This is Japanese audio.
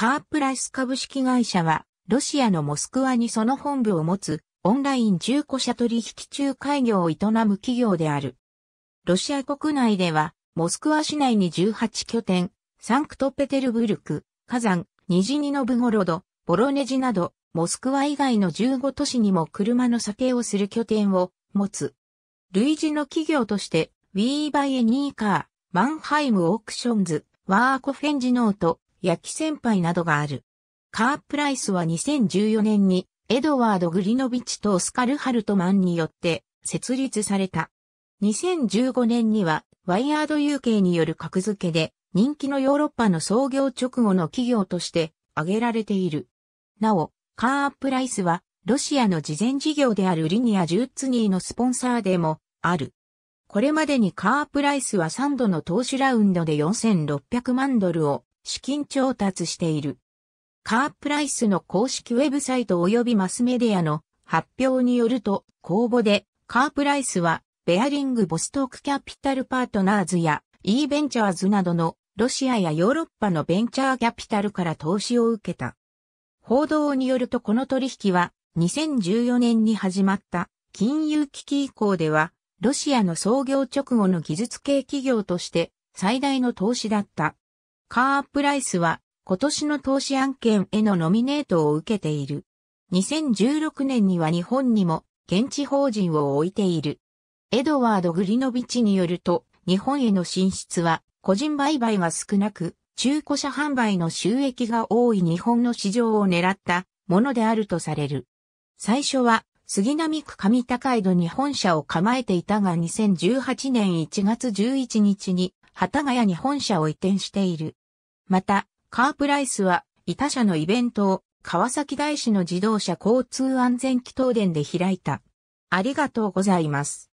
カープライス株式会社は、ロシアのモスクワにその本部を持つ、オンライン中古車取引中介業を営む企業である。ロシア国内では、モスクワ市内に18拠点、サンクトペテルブルク、火山、ニジニノブゴロド、ボロネジなど、モスクワ以外の15都市にも車の査定をする拠点を持つ。類似の企業として、ウィーバイエニーカー、マンハイムオークションズ、ワーコフェンジノート、焼き先輩などがある。カープライスは2014年にエドワード・グリノビチとオスカル・ハルトマンによって設立された。2015年にはワイヤードケ k による格付けで人気のヨーロッパの創業直後の企業として挙げられている。なお、カープライスはロシアの事前事業であるリニア・ジューツニーのスポンサーでもある。これまでにカープライスは3度の投資ラウンドで4600万ドルを資金調達している。カープライスの公式ウェブサイト及びマスメディアの発表によると、公募でカープライスはベアリングボストークキャピタルパートナーズや e ベンチャーズなどのロシアやヨーロッパのベンチャーキャピタルから投資を受けた。報道によるとこの取引は2014年に始まった金融危機以降ではロシアの創業直後の技術系企業として最大の投資だったカー・プライスは今年の投資案件へのノミネートを受けている。2016年には日本にも現地法人を置いている。エドワード・グリノビチによると、日本への進出は個人売買が少なく、中古車販売の収益が多い日本の市場を狙ったものであるとされる。最初は杉並区上高井戸に本社を構えていたが2018年1月11日に幡ヶ谷に本社を移転している。また、カープライスは、いた社のイベントを、川崎大師の自動車交通安全祈祷殿で開いた。ありがとうございます。